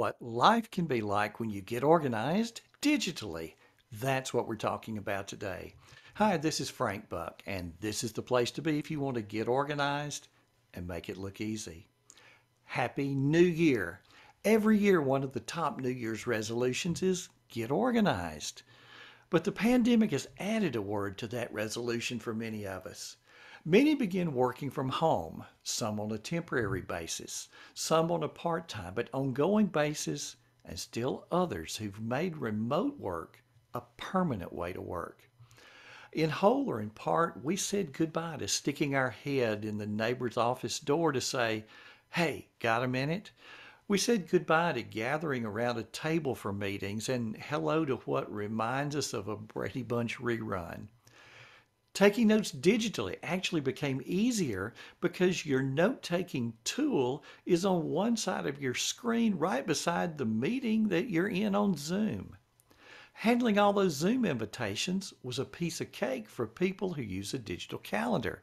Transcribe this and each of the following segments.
what life can be like when you get organized digitally. That's what we're talking about today. Hi, this is Frank Buck, and this is the place to be if you want to get organized and make it look easy. Happy New Year! Every year, one of the top New Year's resolutions is get organized. But the pandemic has added a word to that resolution for many of us. Many begin working from home, some on a temporary basis, some on a part time but ongoing basis, and still others who've made remote work a permanent way to work. In whole or in part, we said goodbye to sticking our head in the neighbor's office door to say, Hey, got a minute? We said goodbye to gathering around a table for meetings and hello to what reminds us of a Brady Bunch rerun. Taking notes digitally actually became easier because your note taking tool is on one side of your screen right beside the meeting that you're in on Zoom. Handling all those Zoom invitations was a piece of cake for people who use a digital calendar.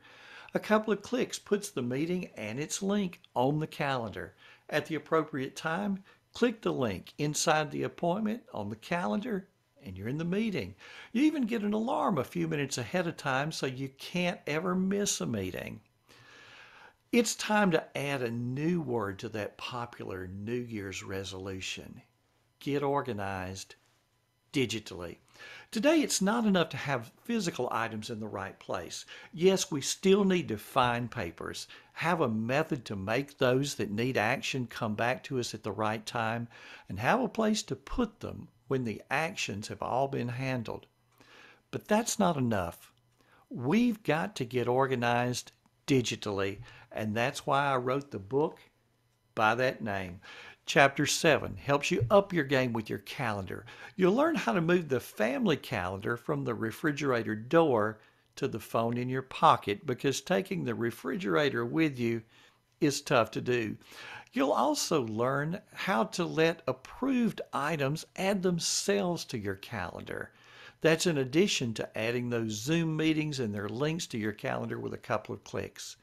A couple of clicks puts the meeting and its link on the calendar. At the appropriate time, click the link inside the appointment on the calendar and you're in the meeting. You even get an alarm a few minutes ahead of time so you can't ever miss a meeting. It's time to add a new word to that popular New Year's resolution get organized digitally. Today, it's not enough to have physical items in the right place. Yes, we still need to find papers, have a method to make those that need action come back to us at the right time, and have a place to put them when the actions have all been handled. But that's not enough. We've got to get organized digitally, and that's why I wrote the book by that name. Chapter 7 helps you up your game with your calendar. You'll learn how to move the family calendar from the refrigerator door to the phone in your pocket because taking the refrigerator with you is tough to do. You'll also learn how to let approved items add themselves to your calendar. That's in addition to adding those Zoom meetings and their links to your calendar with a couple of clicks.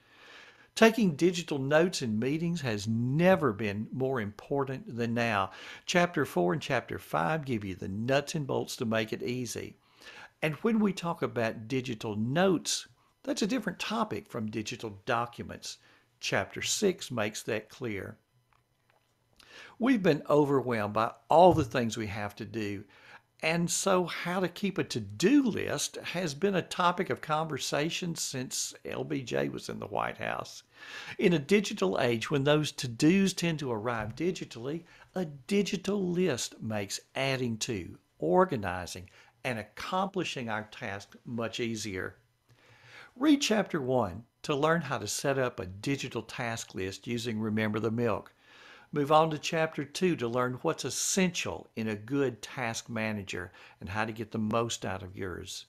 Taking digital notes in meetings has never been more important than now. Chapter 4 and Chapter 5 give you the nuts and bolts to make it easy. And when we talk about digital notes, that's a different topic from digital documents. Chapter 6 makes that clear. We've been overwhelmed by all the things we have to do. And so, how to keep a to do list has been a topic of conversation since LBJ was in the White House. In a digital age, when those to dos tend to arrive digitally, a digital list makes adding to, organizing, and accomplishing our task much easier. Read Chapter 1 to learn how to set up a digital task list using Remember the Milk. Move on to chapter two to learn what's essential in a good task manager and how to get the most out of yours.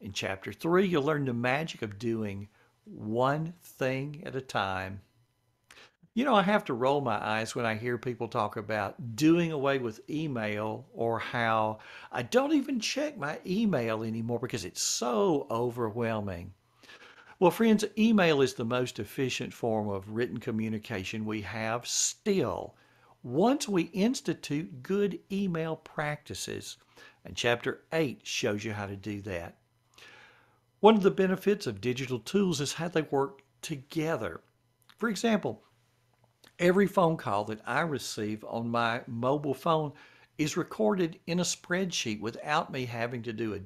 In chapter three, you'll learn the magic of doing one thing at a time. You know, I have to roll my eyes when I hear people talk about doing away with email or how I don't even check my email anymore because it's so overwhelming. Well, friends, email is the most efficient form of written communication we have still. Once we institute good email practices, and chapter 8 shows you how to do that. One of the benefits of digital tools is how they work together. For example, every phone call that I receive on my mobile phone is recorded in a spreadsheet without me having to do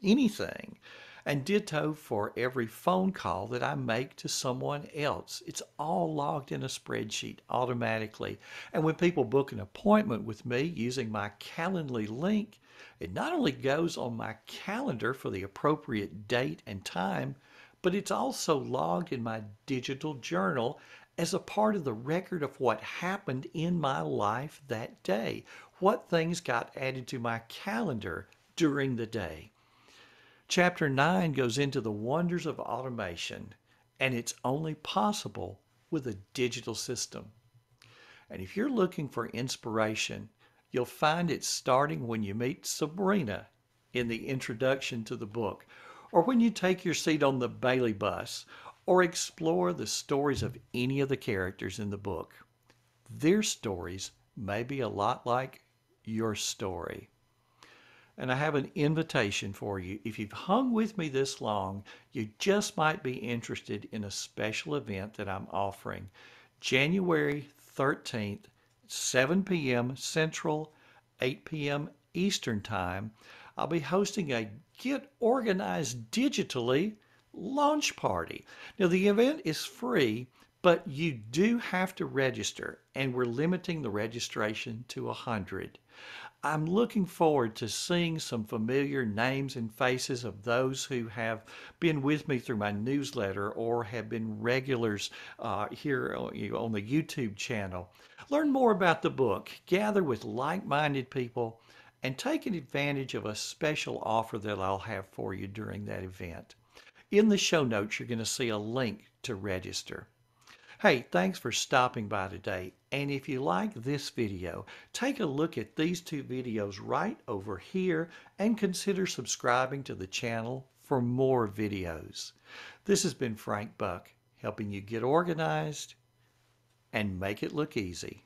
anything and ditto for every phone call that I make to someone else. It's all logged in a spreadsheet automatically. And when people book an appointment with me using my Calendly link, it not only goes on my calendar for the appropriate date and time, but it's also logged in my digital journal as a part of the record of what happened in my life that day, what things got added to my calendar during the day. Chapter 9 goes into the wonders of automation, and it's only possible with a digital system. And if you're looking for inspiration, you'll find it starting when you meet Sabrina in the introduction to the book, or when you take your seat on the Bailey bus, or explore the stories of any of the characters in the book. Their stories may be a lot like your story and I have an invitation for you. If you've hung with me this long, you just might be interested in a special event that I'm offering January 13th, 7 p.m. Central, 8 p.m. Eastern Time. I'll be hosting a Get Organized Digitally launch party. Now, the event is free but you do have to register, and we're limiting the registration to 100. I'm looking forward to seeing some familiar names and faces of those who have been with me through my newsletter or have been regulars uh, here uh, on the YouTube channel. Learn more about the book, gather with like minded people, and take advantage of a special offer that I'll have for you during that event. In the show notes, you're going to see a link to register. Hey, thanks for stopping by today. And if you like this video, take a look at these two videos right over here and consider subscribing to the channel for more videos. This has been Frank Buck, helping you get organized and make it look easy.